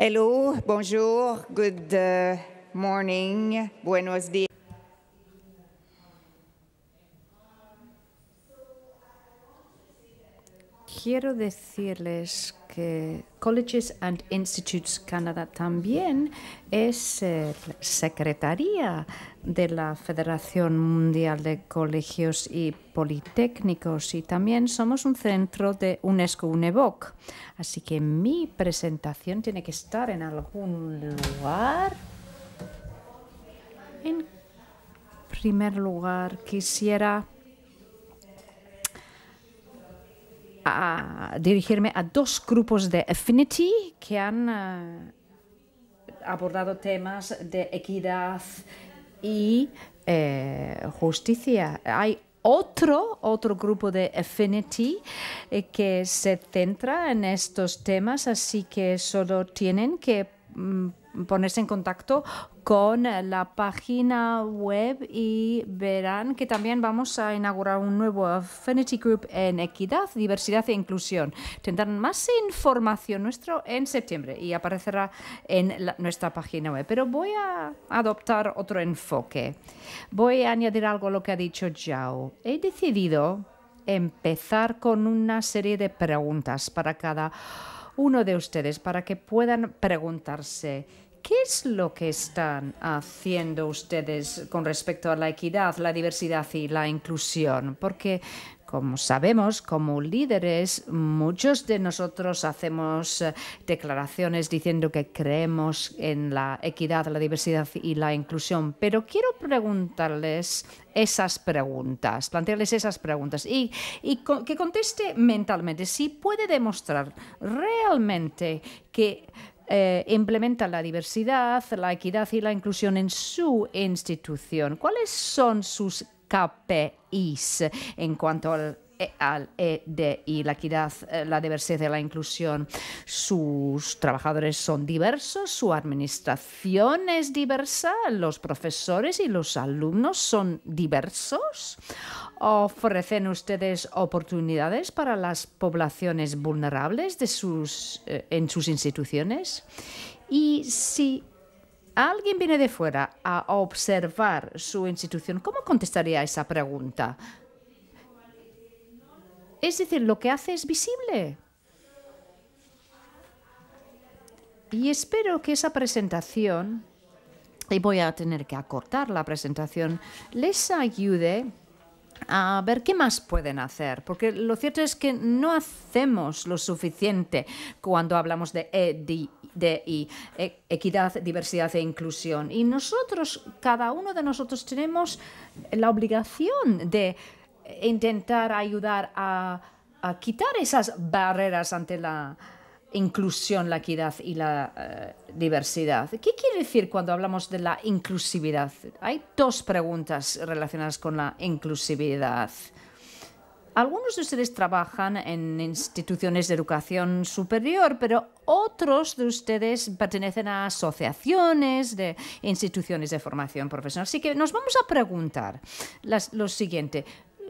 Hello, bonjour, good uh, morning, buenos dias. Quiero decirles que Colleges and Institutes Canada también es eh, secretaría de la Federación Mundial de Colegios y Politécnicos y también somos un centro de UNESCO UNEVOC. Así que mi presentación tiene que estar en algún lugar. En primer lugar, quisiera a dirigirme a dos grupos de Affinity que han eh, abordado temas de equidad y eh, justicia. Hay otro, otro grupo de Affinity eh, que se centra en estos temas, así que solo tienen que mm, ponerse en contacto con la página web y verán que también vamos a inaugurar un nuevo Affinity Group en equidad, diversidad e inclusión. Tendrán más información nuestro en septiembre y aparecerá en nuestra página web. Pero voy a adoptar otro enfoque. Voy a añadir algo a lo que ha dicho Yao. He decidido empezar con una serie de preguntas para cada uno de ustedes para que puedan preguntarse ¿Qué es lo que están haciendo ustedes con respecto a la equidad, la diversidad y la inclusión? Porque como sabemos, como líderes, muchos de nosotros hacemos eh, declaraciones diciendo que creemos en la equidad, la diversidad y la inclusión, pero quiero preguntarles esas preguntas, plantearles esas preguntas y, que conteste mentalmente si puede demostrar realmente que eh, implementa la diversidad, la equidad y la inclusión en su institución. ¿Cuáles son sus KPIs en cuanto al e, al EDI, la equidad, eh, la diversidad y la inclusión. Sus trabajadores son diversos, su administración es diversa, los profesores y los alumnos son diversos. ¿Ofrecen ustedes oportunidades para las poblaciones vulnerables eh, en sus instituciones? Y si alguien viene de fuera a observar su institución, ¿cómo contestaría esa pregunta? Es decir, lo que hace es visible. Y espero que esa presentación, y voy a tener que acortar la presentación, les ayude a ver qué más pueden hacer, porque lo cierto es que no hacemos lo suficiente cuando hablamos de EDI de e, equidad, diversidad e inclusión. Y nosotros, cada uno de nosotros tenemos la obligación de intentar ayudar a, quitar esas barreras ante la inclusión, la equidad y la eh, diversidad. ¿Qué quiere decir cuando hablamos de la inclusividad? Hay dos preguntas relacionadas con la inclusividad. Algunos de ustedes trabajan en instituciones de educación superior, pero otros de ustedes pertenecen a asociaciones de instituciones de formación profesional. Así que nos vamos a preguntar lo siguiente.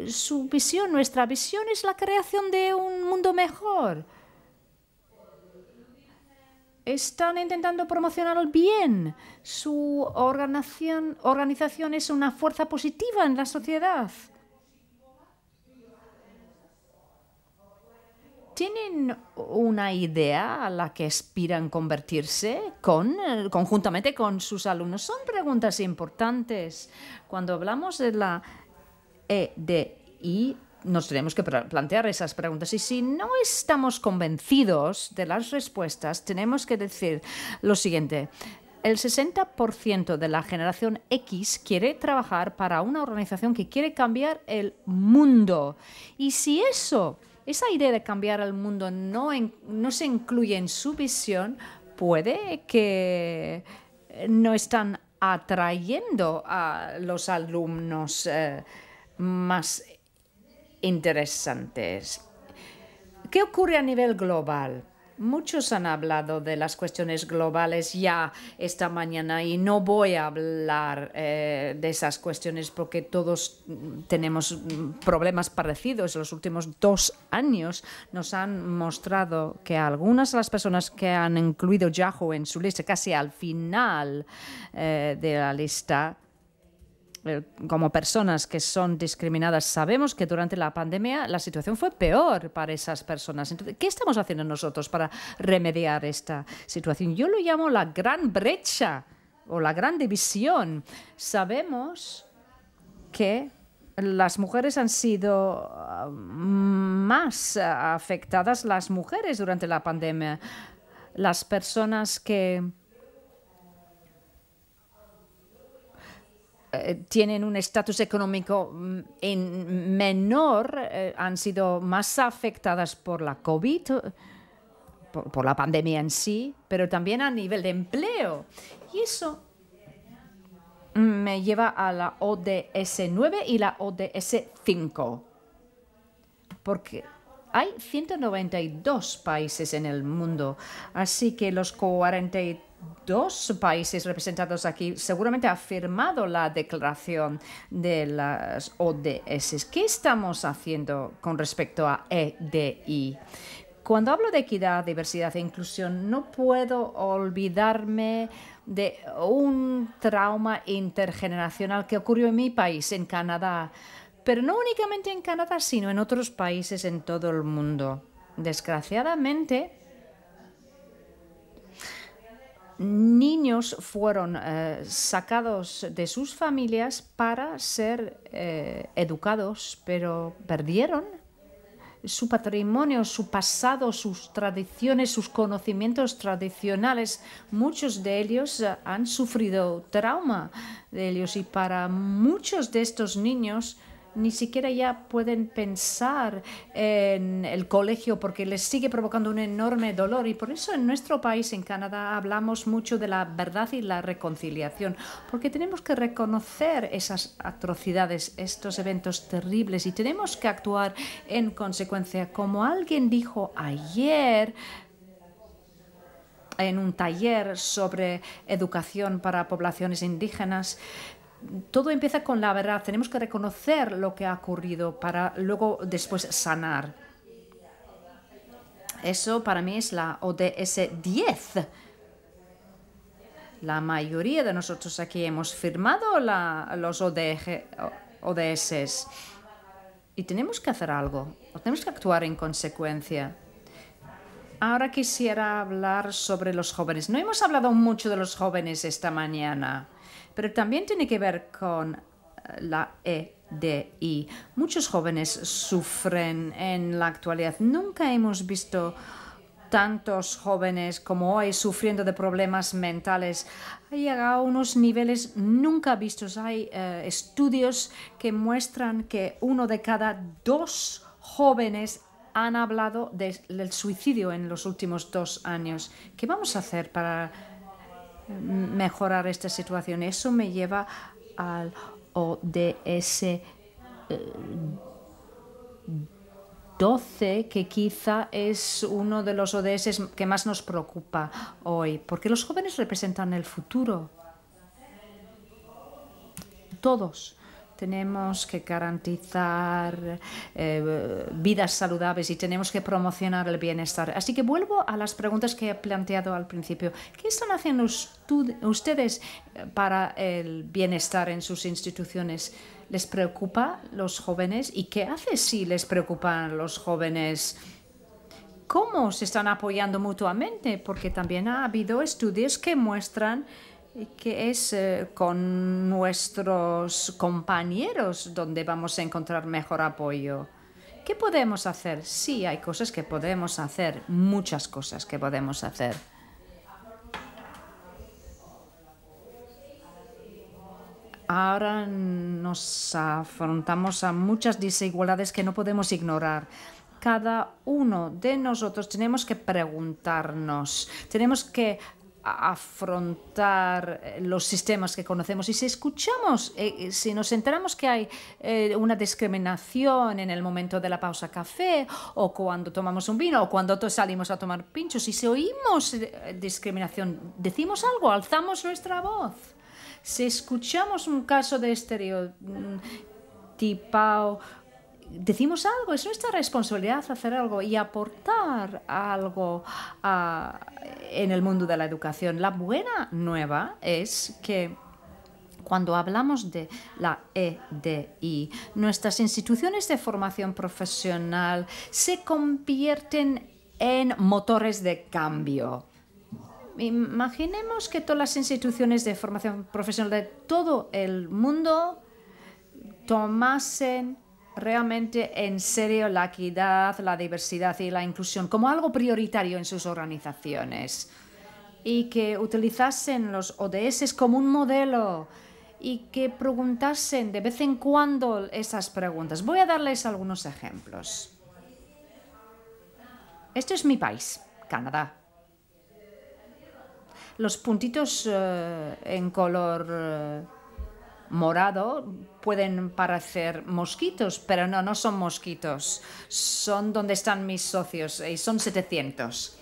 Su visión, nuestra visión es la creación de un mundo mejor. Están intentando promocionar el bien. Su organización es una fuerza positiva en la sociedad. ¿Tienen una idea a la que aspiran convertirse con, eh, conjuntamente con sus alumnos? Son preguntas importantes. Cuando hablamos de la EDI, nos tenemos que plantear esas preguntas. Y si no estamos convencidos de las respuestas, tenemos que decir lo siguiente. El 60% de la generación X quiere trabajar para una organización que quiere cambiar el mundo. Y si eso esa idea de cambiar al mundo no, se incluye en su visión, puede que eh, no están atrayendo a los alumnos eh, más interesantes. ¿Qué ocurre a nivel global? Muchos han hablado de las cuestiones globales ya esta mañana y no voy a hablar eh, de esas cuestiones porque todos mm, tenemos mm, problemas parecidos. Los últimos dos años nos han mostrado que algunas de las personas que han incluido Yahoo en su lista casi al final eh, de la lista eh, como personas que son discriminadas, sabemos que durante la pandemia la situación fue peor para esas personas. Entonces, ¿qué estamos haciendo nosotros para remediar esta situación? Yo lo llamo la gran brecha o la gran división. Sabemos que las mujeres han sido mm, más afectadas las mujeres durante la pandemia. Las personas que Eh, tienen un estatus económico mm, menor, eh, han sido más afectadas por la COVID, por, por la pandemia en sí, pero también a nivel de empleo. Y eso mm, me lleva a la ODS 9 y la ODS 5. Porque hay 192 países en el mundo, así que los 43 dos países representados aquí seguramente ha firmado la declaración de las ODS. ¿Qué estamos haciendo con respecto a EDI? Cuando hablo de equidad, diversidad e inclusión, no puedo olvidarme de un trauma intergeneracional que ocurrió en mi país, en Canadá, pero no únicamente en Canadá, sino en otros países en todo el mundo. Desgraciadamente, niños fueron eh, sacados de sus familias para ser eh, educados, pero perdieron su patrimonio, su pasado, sus tradiciones, sus conocimientos tradicionales. Muchos de ellos eh, han sufrido trauma de ellos y para muchos de estos niños ni siquiera ya pueden pensar en el colegio porque les sigue provocando un enorme dolor y por eso en nuestro país, en Canadá, hablamos mucho de la verdad y la reconciliación, porque tenemos que reconocer esas atrocidades, estos eventos terribles y tenemos que actuar en consecuencia. Como alguien dijo ayer, en un taller sobre educación para poblaciones indígenas, todo empieza con la verdad. Tenemos que reconocer lo que ha ocurrido para luego después sanar. Eso para mí es la ODS 10. La mayoría de nosotros aquí hemos firmado la, los ODS y tenemos que hacer algo, tenemos que actuar en consecuencia. Ahora quisiera hablar sobre los jóvenes. No hemos hablado mucho de los jóvenes esta mañana pero también tiene que ver con eh, la EDI. Muchos jóvenes sufren en la actualidad. Nunca hemos visto tantos jóvenes como hoy sufriendo de problemas mentales. Ha llegado a unos niveles nunca vistos. Hay eh, estudios que muestran que uno de cada dos jóvenes han hablado del suicidio en los últimos dos años. ¿Qué vamos a hacer para mejorar esta situación. Eso me lleva al ODS 12, eh, que quizá es uno de los ODS que más nos preocupa hoy, porque los jóvenes representan el futuro. Todos tenemos que garantizar eh, vidas saludables y tenemos que promocionar el bienestar. Así que vuelvo a las preguntas que he planteado al principio. ¿Qué están haciendo ustedes eh, para el bienestar en sus instituciones? ¿Les preocupa los jóvenes? ¿Y qué hace si les preocupan los jóvenes? ¿Cómo se están apoyando mutuamente? Porque también ha habido estudios que muestran que es eh, con nuestros compañeros donde vamos a encontrar mejor apoyo. ¿Qué podemos hacer? Sí, hay cosas que podemos hacer, muchas cosas que podemos hacer. Ahora nos afrontamos a muchas desigualdades que no podemos ignorar cada uno de nosotros tenemos que preguntarnos, tenemos que afrontar eh, los sistemas que conocemos. Y si escuchamos, eh, eh, si nos enteramos que hay una discriminación en el momento de la pausa café, o cuando tomamos un vino, o cuando salimos a tomar pinchos, y si oímos discriminación, decimos algo, alzamos nuestra voz. Si escuchamos un caso de estereotipado decimos algo, es nuestra responsabilidad hacer algo y aportar algo en el mundo de la educación. La buena nueva es que cuando hablamos de la EDI, nuestras instituciones de formación profesional se convierten en motores de cambio. Imaginemos que todas las instituciones de formación profesional de todo el mundo tomasen realmente en serio la equidad, la diversidad y la inclusión como algo prioritario en sus organizaciones y que utilizasen los ODS como un modelo y que preguntasen de vez en cuando esas preguntas. Voy a darles algunos ejemplos. Esto es mi país, Canadá. Los puntitos eh, en color... Eh, morado pueden parecer mosquitos, pero no, no son mosquitos. Son donde están mis socios y son 700.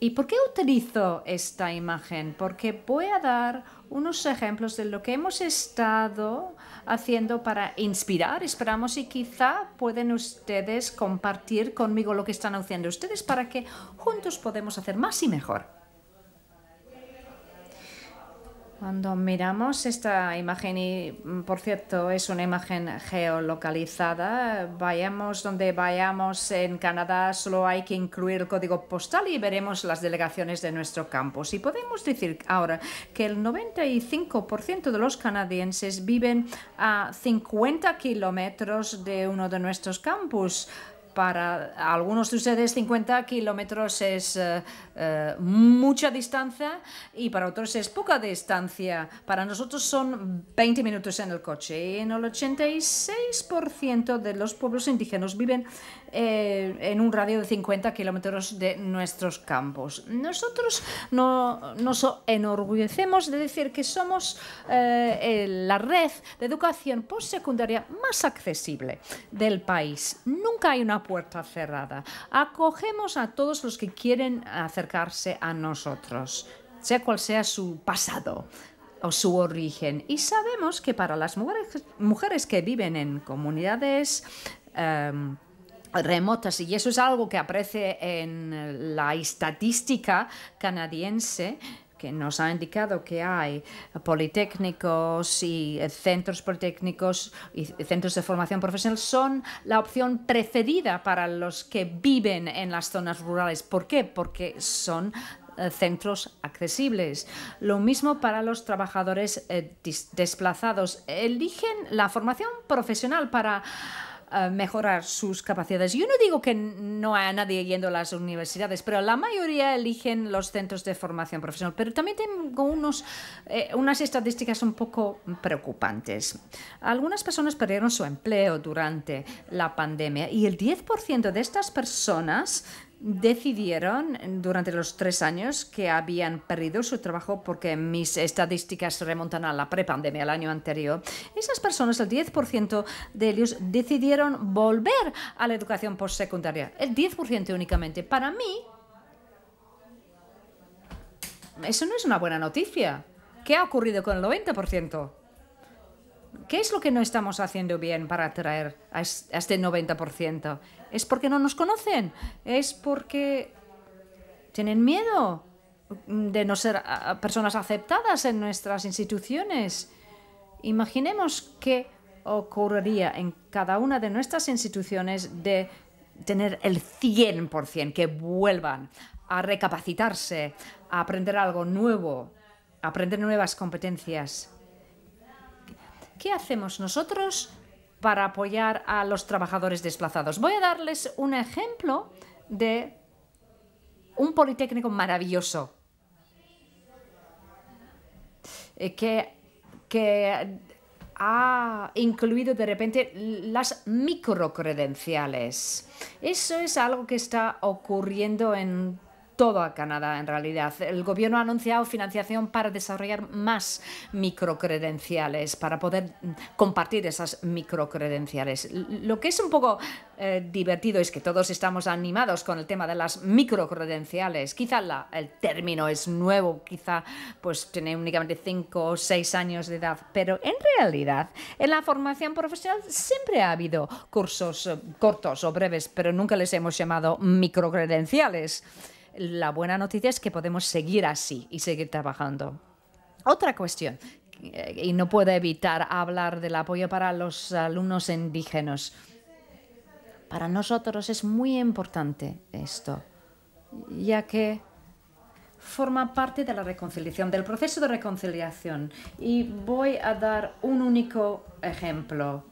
¿Y por qué utilizo esta imagen? Porque voy a dar unos ejemplos de lo que hemos estado haciendo para inspirar, esperamos, y quizá pueden ustedes compartir conmigo lo que están haciendo ustedes para que juntos podemos hacer más y mejor. Cuando miramos esta imagen, y mm, por cierto es una imagen geolocalizada, vayamos donde vayamos en Canadá, solo hay que incluir el código postal y veremos las delegaciones de nuestro campus. Y podemos decir ahora que el 95% de los canadienses viven a 50 kilómetros de uno de nuestros campus para algunos de ustedes 50 kilómetros es eh, eh, mucha distancia y para otros es poca distancia. Para nosotros son 20 minutos en el coche. Y en el 86% de los pueblos indígenas viven eh, en un radio de 50 kilómetros de nuestros campos. Nosotros nos enorgullecemos de decir que somos la red de educación postsecundaria más accesible del país. Nunca hay una puerta cerrada. Acogemos a todos los que quieren acercarse a nosotros, sea cual sea su pasado o su origen. Y sabemos que para las mujeres, que viven en comunidades... Em, remotas y eso es algo que aparece en la estadística canadiense que nos ha indicado que hay politécnicos y eh, centros politécnicos y centros de formación profesional son la opción precedida para los que viven en las zonas rurales. ¿Por qué? Porque son eh, centros accesibles. Lo mismo para los trabajadores eh, desplazados. Eligen la formación profesional para eh, mejorar sus capacidades. Yo no digo que no haya nadie yendo a las universidades, pero la mayoría eligen los centros de formación profesional. Pero también tengo unos, eh, unas estadísticas un poco preocupantes. Algunas personas perdieron su empleo durante la pandemia y el 10% de estas personas decidieron durante los tres años que habían perdido su trabajo porque mis estadísticas remontan a la prepandemia, al año anterior. Esas personas, el 10% de ellos, decidieron volver a la educación postsecundaria. El 10% únicamente. Para mí, eso no es una buena noticia. ¿Qué ha ocurrido con el 90%? ¿Qué es lo que no estamos haciendo bien para atraer a este 90%? ¿Es porque no nos conocen? ¿Es porque tienen miedo de no ser personas aceptadas en nuestras instituciones? Imaginemos qué ocurriría en cada una de nuestras instituciones de tener el 100%, que vuelvan a recapacitarse, a aprender algo nuevo, a aprender nuevas competencias ¿Qué hacemos nosotros para apoyar a los trabajadores desplazados? Voy a darles un ejemplo de un Politécnico maravilloso eh, que, ha incluido de repente las microcredenciales. Eso es algo que está ocurriendo en todo a Canadá en realidad. El gobierno ha anunciado financiación para desarrollar más microcredenciales, para poder compartir esas microcredenciales. Lo que es un poco eh, divertido es que todos estamos animados con el tema de las microcredenciales. Quizá la, el término es nuevo, quizá pues tiene únicamente 5 o 6 años de edad, pero en realidad en la formación profesional siempre ha habido cursos eh, cortos o breves, pero nunca les hemos llamado microcredenciales la buena noticia es que podemos seguir así y seguir trabajando. Otra cuestión, eh, y no puedo evitar hablar del apoyo para los alumnos indígenas. Para nosotros es muy importante esto, ya que forma parte de la reconciliación, del proceso de reconciliación. Y voy a dar un único ejemplo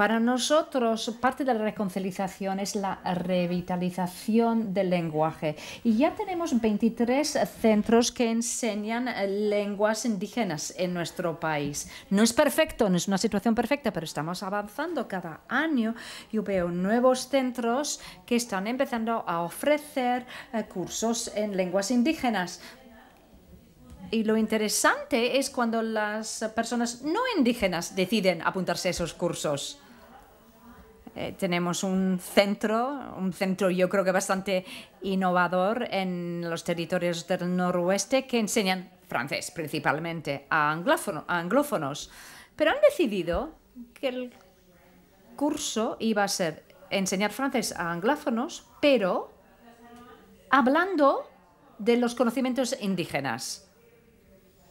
para nosotros, parte de la reconciliación es la revitalización del lenguaje. Y ya tenemos 23 centros que enseñan lenguas indígenas en nuestro país. No es perfecto, no es una situación perfecta, pero estamos avanzando cada año. Yo veo nuevos centros que están empezando a ofrecer eh, cursos en lenguas indígenas. Y lo interesante es cuando las personas no indígenas deciden apuntarse a esos cursos. Eh, tenemos un centro, un centro yo creo que bastante innovador en los territorios del noroeste que enseñan francés principalmente a anglófonos, pero han decidido que el curso iba a ser enseñar francés a anglófonos, pero hablando de los conocimientos indígenas.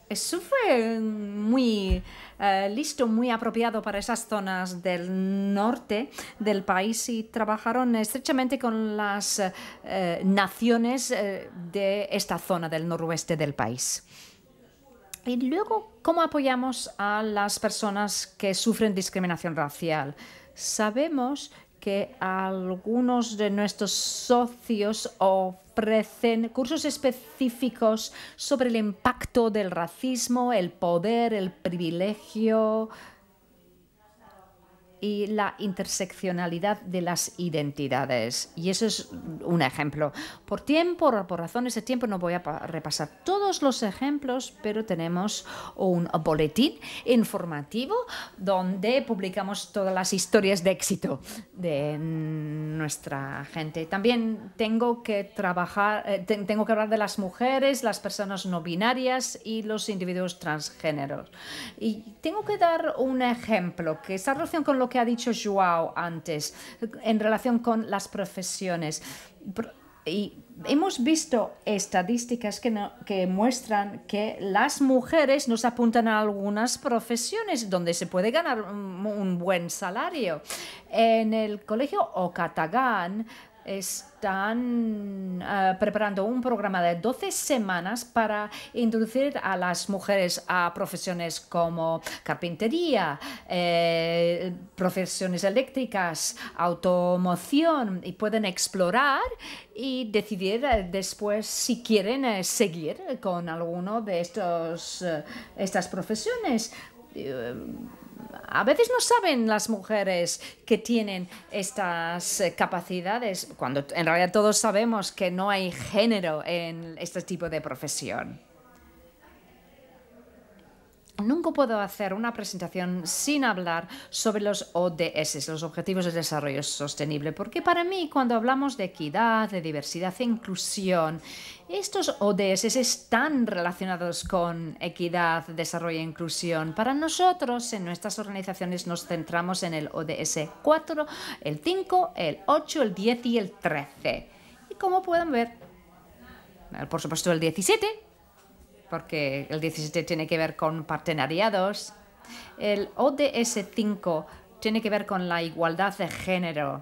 Eso fue muy eh, listo, muy apropiado para esas zonas del norte del país y trabajaron estrechamente con las eh, naciones eh, de esta zona del noroeste del país. Y luego, ¿cómo apoyamos a las personas que sufren discriminación racial? Sabemos que algunos de nuestros socios o ofrecen cursos específicos sobre el impacto del racismo, el poder, el privilegio, y la interseccionalidad de las identidades. Y eso es un ejemplo. Por tiempo, por razones de tiempo, no voy a repasar todos los ejemplos, pero tenemos un boletín informativo donde publicamos todas las historias de éxito de nuestra gente. También tengo que trabajar, eh, tengo que hablar de las mujeres, las personas no binarias y los individuos transgéneros. Y tengo que dar un ejemplo que está relación con lo que ha dicho Joao antes en relación con las profesiones. Y hemos visto estadísticas que, muestran que las mujeres nos apuntan a algunas profesiones donde se puede ganar un, buen salario. En el colegio Okatagán están eh, preparando un programa de 12 semanas para introducir a las mujeres a profesiones como carpintería, eh, profesiones eléctricas, automoción y pueden explorar y decidir eh, después si quieren seguir con alguno de estos, estas profesiones a veces no saben las mujeres que tienen estas eh, capacidades, cuando en realidad todos sabemos que no hay género en este tipo de profesión. Nunca puedo hacer una presentación sin hablar sobre los ODS, los Objetivos de Desarrollo Sostenible, porque para mí cuando hablamos de equidad, de diversidad e inclusión, estos ODS están relacionados con equidad, desarrollo e inclusión. Para nosotros, en nuestras organizaciones, nos centramos en el ODS 4, el 5, el 8, el 10 y el 13. Y como pueden ver, por supuesto el 17 porque el 17 tiene que ver con partenariados. El ODS 5 tiene que ver con la igualdad de género.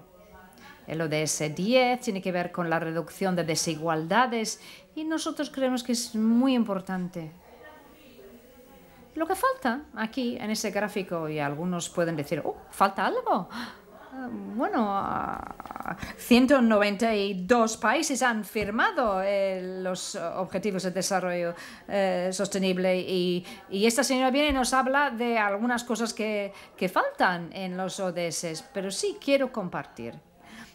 El ODS 10 tiene que ver con la reducción de desigualdades y nosotros creemos que es muy importante. Lo que falta aquí en ese gráfico, y algunos pueden decir, oh, falta algo. Ah, bueno, ah, 192 países han firmado eh, los Objetivos de Desarrollo eh, Sostenible y, esta señora viene y nos habla de algunas cosas que, que faltan en los ODS, pero sí quiero compartir.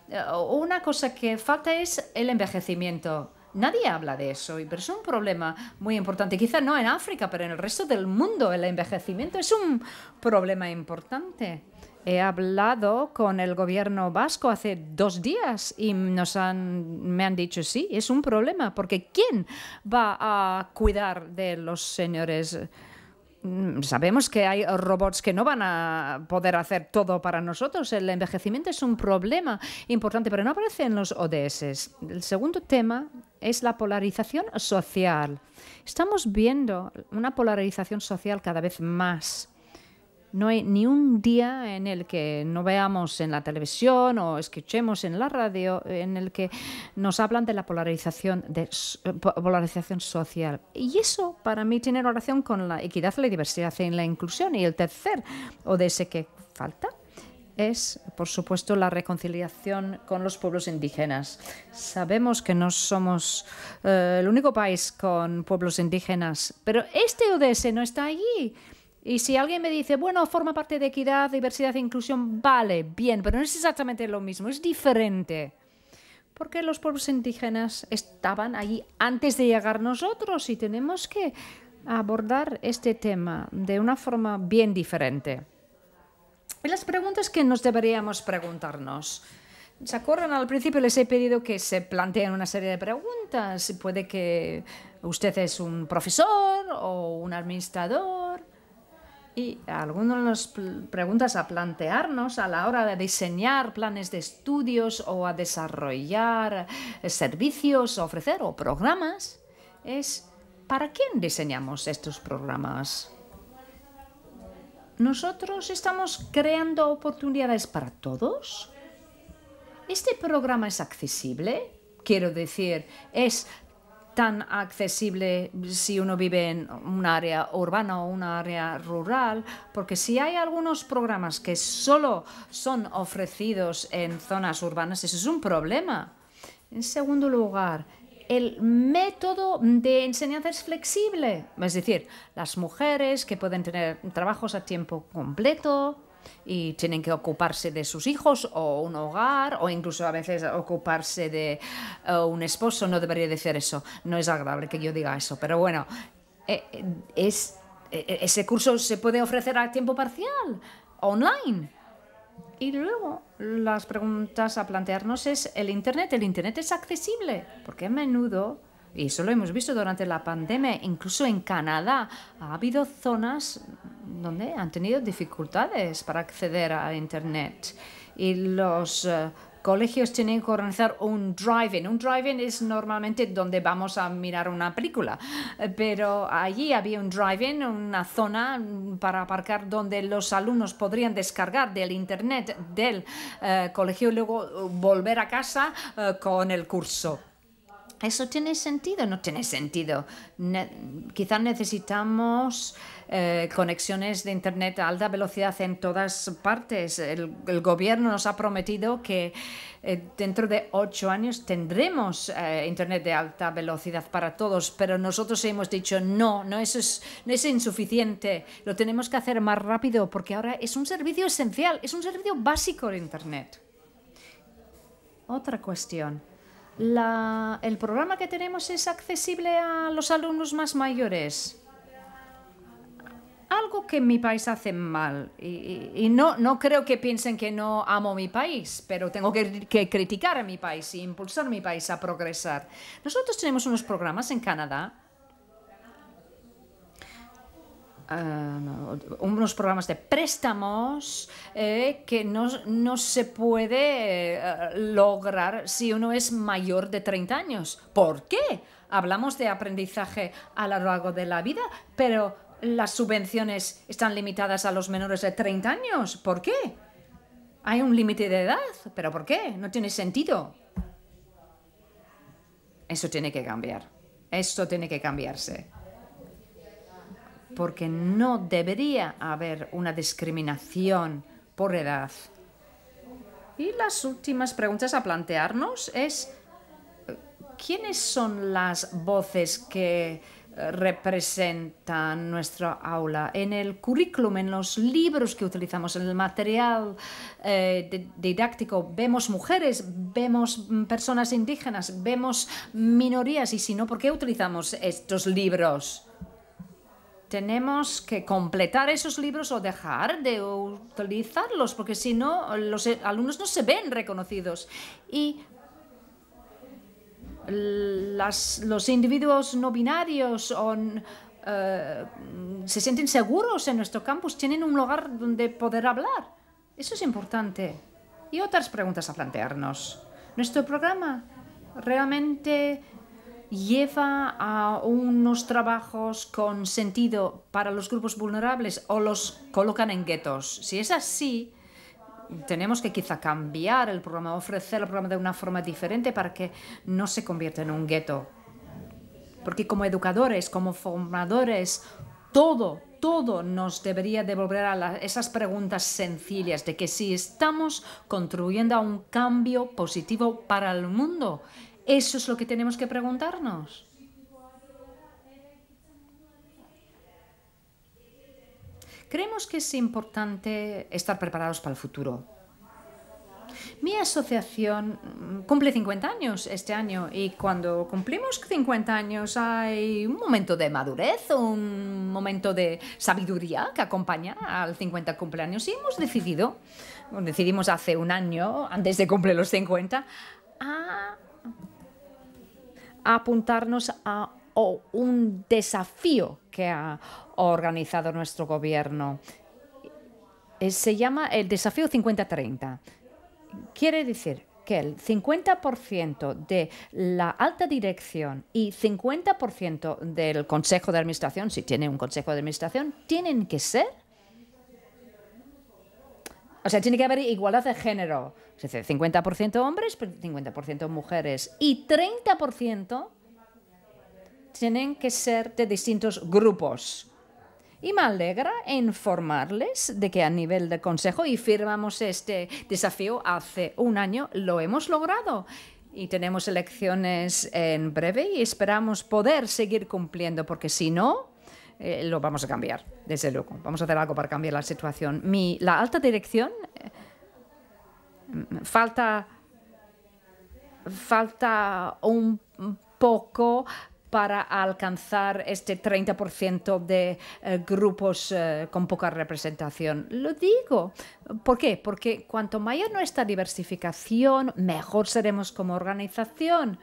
Eh, una cosa que falta es el envejecimiento. Nadie habla de eso, pero es un problema muy importante. Quizá no en África, pero en el resto del mundo el envejecimiento es un problema importante. He hablado con el gobierno vasco hace dos días y nos han, me han dicho, sí, es un problema, porque ¿quién va a cuidar de los señores? Mm, sabemos que hay robots que no van a poder hacer todo para nosotros. El envejecimiento es un problema importante, pero no aparece en los ODS. El segundo tema es la polarización social. Estamos viendo una polarización social cada vez más no hay ni un día en el que no veamos en la televisión o escuchemos en la radio en el que nos hablan de la polarización, de, polarización social. Y eso para mí tiene relación con la equidad, la diversidad y la inclusión. Y el tercer, ODS que falta, es, por supuesto, la reconciliación con los pueblos indígenas. Sabemos que no somos eh, el único país con pueblos indígenas, pero este ODS no está allí. Y si alguien me dice, bueno, forma parte de equidad, diversidad e inclusión, vale, bien, pero no es exactamente lo mismo, es diferente. Porque los pueblos indígenas estaban allí antes de llegar nosotros y tenemos que abordar este tema de una forma bien diferente. Y las preguntas que nos deberíamos preguntarnos. ¿Se acuerdan? Al principio les he pedido que se planteen una serie de preguntas. Puede que usted es un profesor o un administrador y algunas de las preguntas a plantearnos a la hora de diseñar planes de estudios o a desarrollar eh, servicios, ofrecer o programas es ¿para quién diseñamos estos programas? ¿Nosotros estamos creando oportunidades para todos? ¿Este programa es accesible? Quiero decir, ¿es tan accesible si uno vive en un área urbana o un área rural, porque si hay algunos programas que solo son ofrecidos en zonas urbanas, eso es un problema. En segundo lugar, el método de enseñanza es flexible, es decir, las mujeres que pueden tener trabajos a tiempo completo, y tienen que ocuparse de sus hijos o un hogar o incluso a veces ocuparse de eh, un esposo. No debería decir eso. No es agradable que yo diga eso. Pero bueno, eh, eh, es, ese curso se puede ofrecer a tiempo parcial, online. Y luego las preguntas a plantearnos es, ¿el Internet? ¿El Internet es accesible? Porque a menudo y eso lo hemos visto durante la pandemia. Incluso en Canadá ha habido zonas donde han tenido dificultades para acceder a Internet. Y los eh, colegios tienen que organizar un drive-in. Un drive-in es normalmente donde vamos a mirar una película, eh, pero allí había un drive-in, una zona mm, para aparcar donde los alumnos podrían descargar del internet del eh, colegio y luego volver a casa con el curso. ¿Eso tiene sentido? No tiene sentido. quizás necesitamos eh, conexiones de Internet a alta velocidad en todas partes. El, gobierno nos ha prometido que eh, dentro de ocho años tendremos eh, Internet de alta velocidad para todos, pero nosotros hemos dicho no, no, eso es, no es insuficiente. Lo tenemos que hacer más rápido porque ahora es un servicio esencial, es un servicio básico el Internet. Otra cuestión ¿El programa que tenemos es accesible a los alumnos más mayores? Algo que mi país hace mal. Y, no, creo que piensen que no amo mi país, pero tengo que, criticar a mi país y impulsar a mi país a progresar. Nosotros tenemos unos programas en Canadá Ah, unos programas de préstamos eh, que no, se puede eh, lograr si uno es mayor de 30 años. ¿Por qué? Hablamos de aprendizaje a lo largo de la vida, pero las subvenciones están limitadas a los menores de 30 años. ¿Por qué? Hay un límite de edad, pero ¿por qué? No tiene sentido. Eso tiene que cambiar. eso tiene que cambiarse porque no debería haber una discriminación por edad. Y las últimas preguntas a plantearnos es, ¿quiénes son las voces que eh, representan nuestra aula? En el currículum, en los libros que utilizamos, en el material eh, didáctico, vemos mujeres, vemos mm, personas indígenas, vemos minorías y si no, ¿por qué utilizamos estos libros? tenemos que completar esos libros o dejar de utilizarlos, porque si no, los alumnos no se ven reconocidos. Y los individuos no binarios eh, se sienten seguros en nuestro campus, tienen un lugar donde poder hablar. Eso es importante. Y otras preguntas a plantearnos. Nuestro programa realmente lleva a unos trabajos con sentido para los grupos vulnerables o los colocan en guetos. Si es así, tenemos que quizá cambiar el programa, ofrecer el programa de una forma diferente para que no se convierta en un gueto. Porque como educadores, como formadores, todo, todo nos debería devolver a esas preguntas sencillas de que si estamos contribuyendo a un cambio positivo para el mundo eso es lo que tenemos que preguntarnos. Creemos que es importante estar preparados para el futuro. Mi asociación mm, cumple 50 años este año y cuando cumplimos 50 años hay un momento de madurez, un momento de sabiduría que acompaña al 50 cumpleaños y hemos decidido, decidimos hace un año, antes de cumplir los 50, a apuntarnos a un desafío que ha organizado nuestro gobierno. Eh, se llama el desafío 50-30. Quiere decir que el 50% de la alta dirección y 50% del consejo de administración, si tiene un consejo de administración, tienen que ser o sea, tiene que haber igualdad de género. Es decir, 50% hombres, 50% mujeres. Y 30% tienen que ser de distintos grupos. Y me alegra informarles de que a nivel de Consejo, y firmamos este desafío hace un año, lo hemos logrado. Y tenemos elecciones en breve y esperamos poder seguir cumpliendo, porque si no, eh, lo vamos a cambiar, desde luego. Vamos a hacer algo para cambiar la situación. Mi, la alta dirección eh, falta, falta un poco para alcanzar este 30% de eh, grupos con poca representación. Lo digo. ¿Por qué? Porque cuanto mayor nuestra diversificación, mejor seremos como organización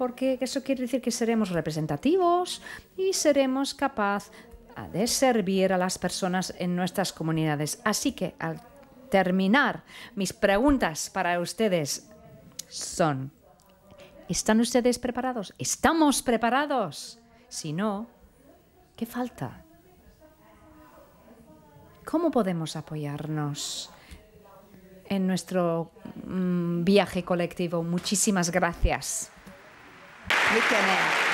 porque eso quiere decir que seremos representativos y seremos capaces ah, de servir a las personas en nuestras comunidades. Así que al terminar, mis preguntas para ustedes son, ¿están ustedes preparados? ¿Estamos preparados? Si no, ¿qué falta? ¿Cómo podemos apoyarnos en nuestro mm, viaje colectivo? Muchísimas gracias. le